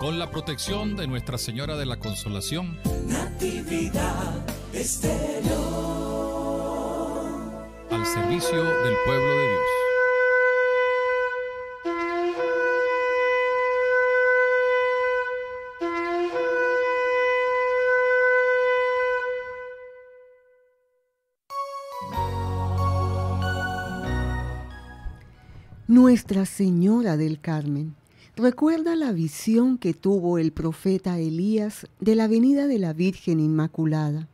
con la protección de Nuestra Señora de la Consolación. Natividad exterior Al servicio del pueblo de Dios. Nuestra Señora del Carmen recuerda la visión que tuvo el profeta Elías de la venida de la Virgen Inmaculada,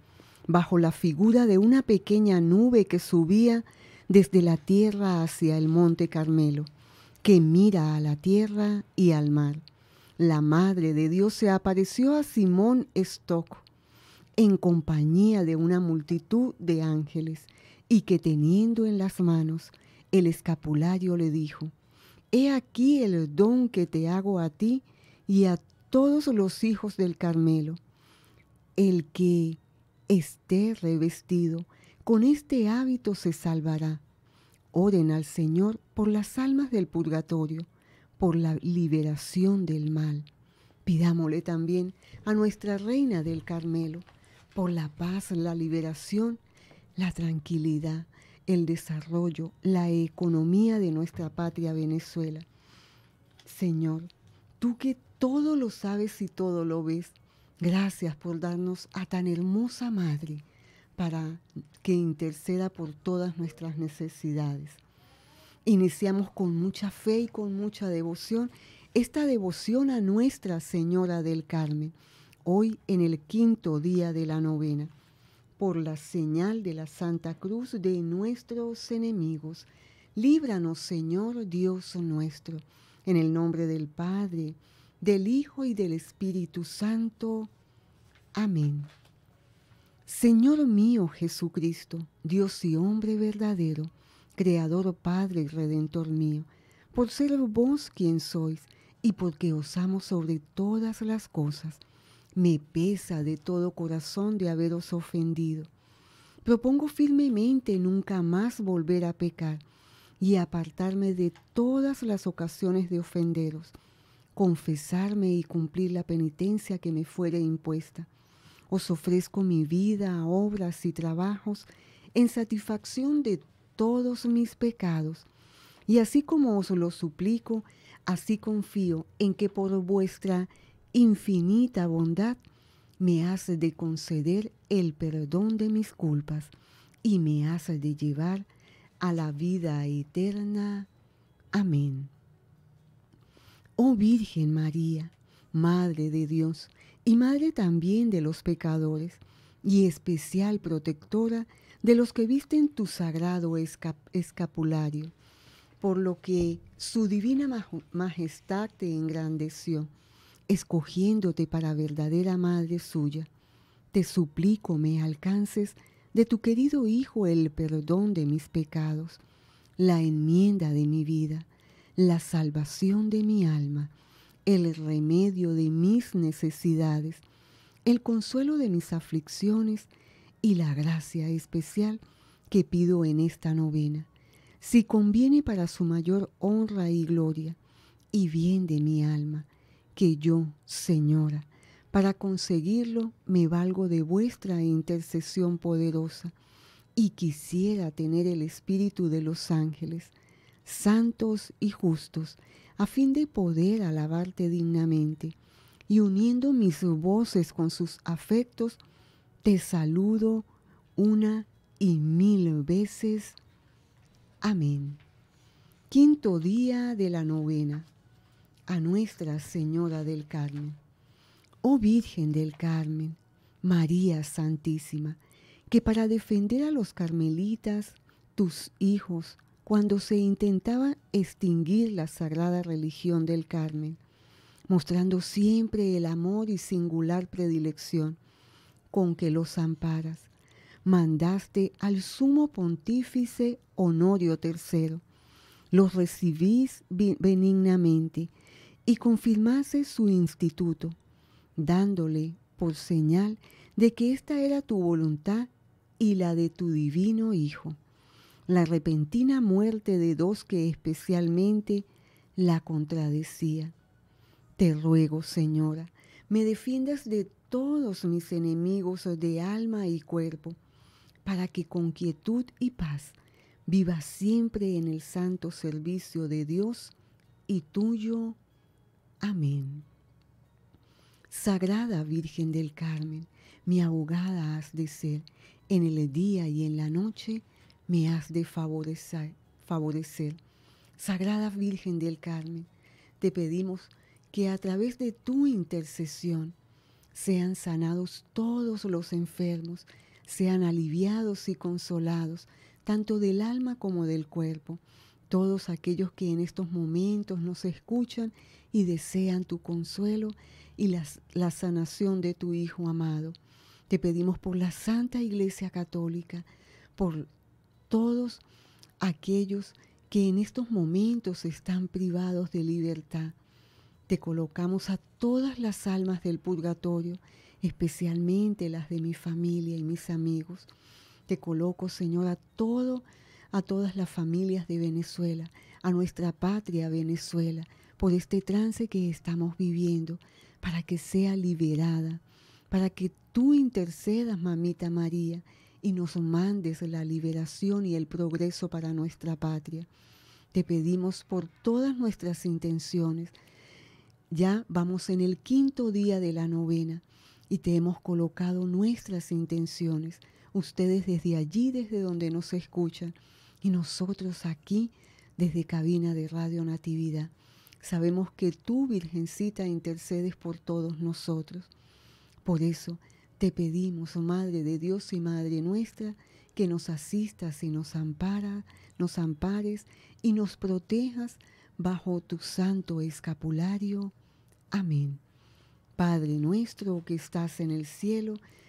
bajo la figura de una pequeña nube que subía desde la tierra hacia el monte Carmelo, que mira a la tierra y al mar. La Madre de Dios se apareció a Simón Stock en compañía de una multitud de ángeles, y que teniendo en las manos el escapulario le dijo, He aquí el don que te hago a ti y a todos los hijos del Carmelo. El que esté revestido con este hábito se salvará. Oren al Señor por las almas del purgatorio, por la liberación del mal. Pidámosle también a nuestra Reina del Carmelo por la paz, la liberación, la tranquilidad, el desarrollo, la economía de nuestra patria Venezuela. Señor, tú que todo lo sabes y todo lo ves, gracias por darnos a tan hermosa madre para que interceda por todas nuestras necesidades. Iniciamos con mucha fe y con mucha devoción esta devoción a Nuestra Señora del Carmen, hoy en el quinto día de la novena por la señal de la Santa Cruz de nuestros enemigos. Líbranos, Señor Dios nuestro, en el nombre del Padre, del Hijo y del Espíritu Santo. Amén. Señor mío Jesucristo, Dios y hombre verdadero, Creador, Padre y Redentor mío, por ser vos quien sois y porque os amo sobre todas las cosas, me pesa de todo corazón de haberos ofendido. Propongo firmemente nunca más volver a pecar y apartarme de todas las ocasiones de ofenderos, confesarme y cumplir la penitencia que me fuere impuesta. Os ofrezco mi vida, obras y trabajos en satisfacción de todos mis pecados. Y así como os lo suplico, así confío en que por vuestra infinita bondad, me hace de conceder el perdón de mis culpas y me hace de llevar a la vida eterna. Amén. Oh Virgen María, Madre de Dios y Madre también de los pecadores, y especial protectora de los que visten tu sagrado escapulario, por lo que su divina majestad te engrandeció escogiéndote para verdadera madre suya, te suplico me alcances de tu querido Hijo el perdón de mis pecados, la enmienda de mi vida, la salvación de mi alma, el remedio de mis necesidades, el consuelo de mis aflicciones y la gracia especial que pido en esta novena, si conviene para su mayor honra y gloria y bien de mi alma que yo, Señora. Para conseguirlo me valgo de vuestra intercesión poderosa y quisiera tener el espíritu de los ángeles, santos y justos, a fin de poder alabarte dignamente. Y uniendo mis voces con sus afectos, te saludo una y mil veces. Amén. Quinto día de la novena a Nuestra Señora del Carmen. Oh Virgen del Carmen, María Santísima, que para defender a los carmelitas, tus hijos, cuando se intentaba extinguir la sagrada religión del Carmen, mostrando siempre el amor y singular predilección con que los amparas, mandaste al sumo pontífice Honorio III los recibís benignamente y confirmase su instituto, dándole por señal de que esta era tu voluntad y la de tu divino Hijo. La repentina muerte de dos que especialmente la contradecía. Te ruego, Señora, me defiendas de todos mis enemigos de alma y cuerpo, para que con quietud y paz viva siempre en el santo servicio de Dios y tuyo. Amén. Sagrada Virgen del Carmen, mi abogada has de ser, en el día y en la noche me has de favorecer. favorecer. Sagrada Virgen del Carmen, te pedimos que a través de tu intercesión sean sanados todos los enfermos, sean aliviados y consolados, tanto del alma como del cuerpo. Todos aquellos que en estos momentos nos escuchan y desean tu consuelo y la, la sanación de tu Hijo amado. Te pedimos por la Santa Iglesia Católica, por todos aquellos que en estos momentos están privados de libertad. Te colocamos a todas las almas del purgatorio, especialmente las de mi familia y mis amigos. Te coloco, Señor, a todo, a todas las familias de Venezuela, a nuestra patria Venezuela, por este trance que estamos viviendo, para que sea liberada, para que tú intercedas, mamita María, y nos mandes la liberación y el progreso para nuestra patria. Te pedimos por todas nuestras intenciones. Ya vamos en el quinto día de la novena y te hemos colocado nuestras intenciones ustedes desde allí, desde donde nos escuchan, y nosotros aquí, desde cabina de Radio Natividad. Sabemos que tú, Virgencita, intercedes por todos nosotros. Por eso te pedimos, oh Madre de Dios y Madre nuestra, que nos asistas y nos amparas, nos ampares y nos protejas bajo tu santo escapulario. Amén. Padre nuestro que estás en el cielo,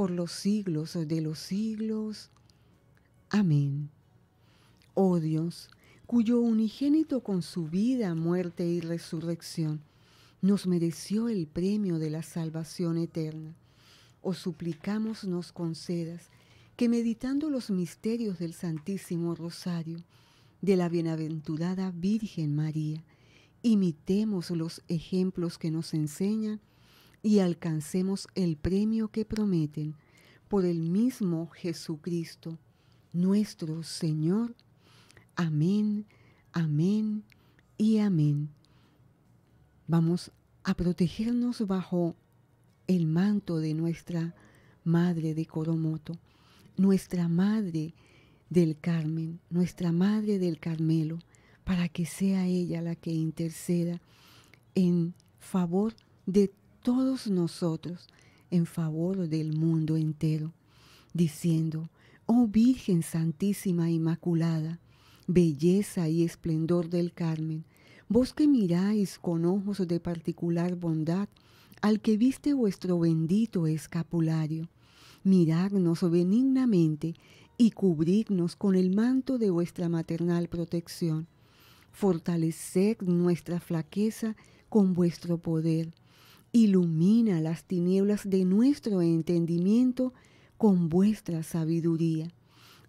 por los siglos de los siglos. Amén. Oh Dios, cuyo unigénito con su vida, muerte y resurrección nos mereció el premio de la salvación eterna, os suplicamos nos concedas que meditando los misterios del Santísimo Rosario, de la bienaventurada Virgen María, imitemos los ejemplos que nos enseñan y alcancemos el premio que prometen por el mismo Jesucristo, nuestro Señor. Amén, amén y amén. Vamos a protegernos bajo el manto de nuestra Madre de Coromoto, nuestra Madre del Carmen, nuestra Madre del Carmelo, para que sea ella la que interceda en favor de todos nosotros en favor del mundo entero, diciendo, oh Virgen Santísima Inmaculada, belleza y esplendor del Carmen, vos que miráis con ojos de particular bondad al que viste vuestro bendito escapulario, miradnos benignamente y cubridnos con el manto de vuestra maternal protección, fortaleced nuestra flaqueza con vuestro poder ilumina las tinieblas de nuestro entendimiento con vuestra sabiduría.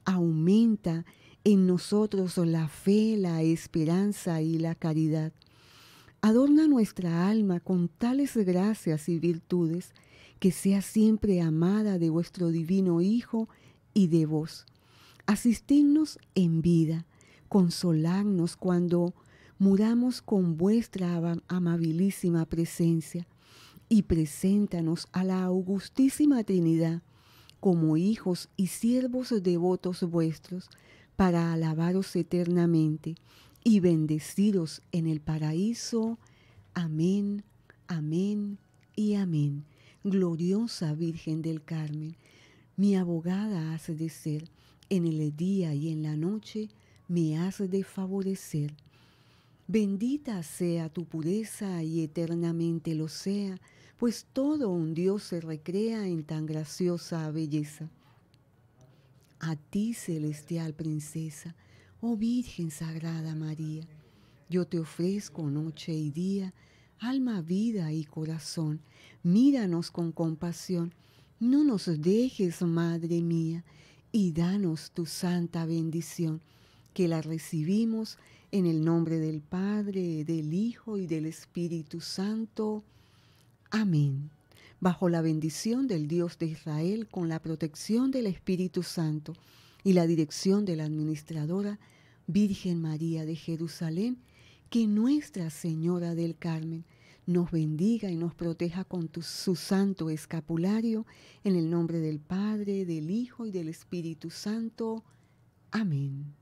Aumenta en nosotros la fe, la esperanza y la caridad. Adorna nuestra alma con tales gracias y virtudes que sea siempre amada de vuestro divino Hijo y de vos. Asistidnos en vida, consoladnos cuando muramos con vuestra amabilísima presencia y preséntanos a la augustísima Trinidad como hijos y siervos devotos vuestros, para alabaros eternamente y bendeciros en el paraíso. Amén, amén y amén. Gloriosa Virgen del Carmen, mi abogada has de ser, en el día y en la noche me has de favorecer. Bendita sea tu pureza y eternamente lo sea pues todo un Dios se recrea en tan graciosa belleza. A ti, celestial princesa, oh Virgen Sagrada María, yo te ofrezco noche y día, alma, vida y corazón. Míranos con compasión, no nos dejes, Madre mía, y danos tu santa bendición, que la recibimos en el nombre del Padre, del Hijo y del Espíritu Santo. Amén. Bajo la bendición del Dios de Israel, con la protección del Espíritu Santo y la dirección de la administradora Virgen María de Jerusalén, que Nuestra Señora del Carmen nos bendiga y nos proteja con su santo escapulario, en el nombre del Padre, del Hijo y del Espíritu Santo. Amén.